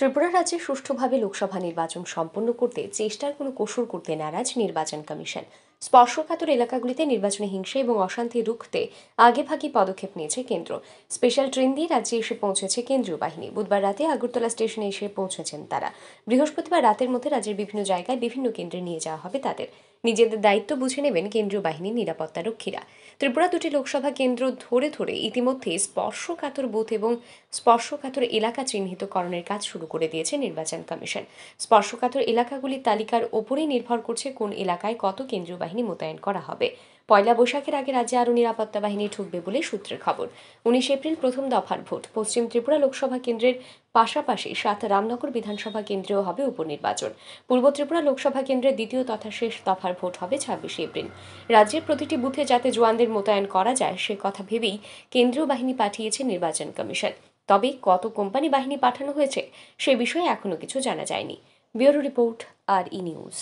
ত্রিপুরা রাজ্যে সুষ্ঠুভাবে লোকসভা নির্বাচন সম্পন্ন করতে চেষ্টার কোনো কসুর করতে নারাজ নির্বাচন কমিশন স্পর্শকাতর এলাকাগুলিতে নির্বাচনী হিংসা এবং অশান্তি রুখতে আগেভাগে পদক্ষেপ নিয়েছে কেন্দ্র স্পেশাল ট্রেন দিয়ে রাজ্যে এসে পৌঁছেছে কেন্দ্রীয় বাহিনী বুধবার রাতে আগরতলা স্টেশনে এসে পৌঁছেছেন তারা বৃহস্পতিবার রাতের মধ্যে রাজ্যের বিভিন্ন জায়গায় বিভিন্ন কেন্দ্রে নিয়ে যাওয়া হবে তাদের নিজেদের দায়িত্ব বুঝে নেবেন কেন্দ্রীয় বাহিনীর নিরাপত্তা রক্ষীরা ত্রিপুরা দুটি লোকসভা কেন্দ্র ধরে ধরে ইতিমধ্যে স্পর্শকাতর বুথ এবং স্পর্শকাতর এলাকা চিহ্নিতকরণের কাজ শুরু করে দিয়েছে নির্বাচন কমিশন স্পর্শকাতর এলাকাগুলির তালিকার ওপরেই নির্ভর করছে কোন এলাকায় কত কেন্দ্রীয় বাহিনী বাহিনী মোতায়েন করা হবে পয়লা বৈশাখের আগে রাজ্যে আরও নিরাপত্তা বাহিনী ঢুকবে বলে সূত্রের খবর উনিশ এপ্রিল প্রথম দফার ভোট পশ্চিম ত্রিপুরা লোকসভা কেন্দ্রের পাশাপাশি সাত রামনগর বিধানসভা কেন্দ্রেও হবে উপনির্বাচন পূর্ব ত্রিপুরা লোকসভা কেন্দ্রের দ্বিতীয় তথা শেষ দফার ভোট হবে ছাব্বিশে এপ্রিল রাজ্যের প্রতিটি বুথে যাতে জোয়ানদের মোতায়েন করা যায় সে কথা ভেবেই কেন্দ্রীয় বাহিনী পাঠিয়েছে নির্বাচন কমিশন তবে কত কোম্পানি বাহিনী পাঠানো হয়েছে সে বিষয়ে এখনও কিছু জানা যায়নি ব্যুরো রিপোর্ট আর ই নিউজ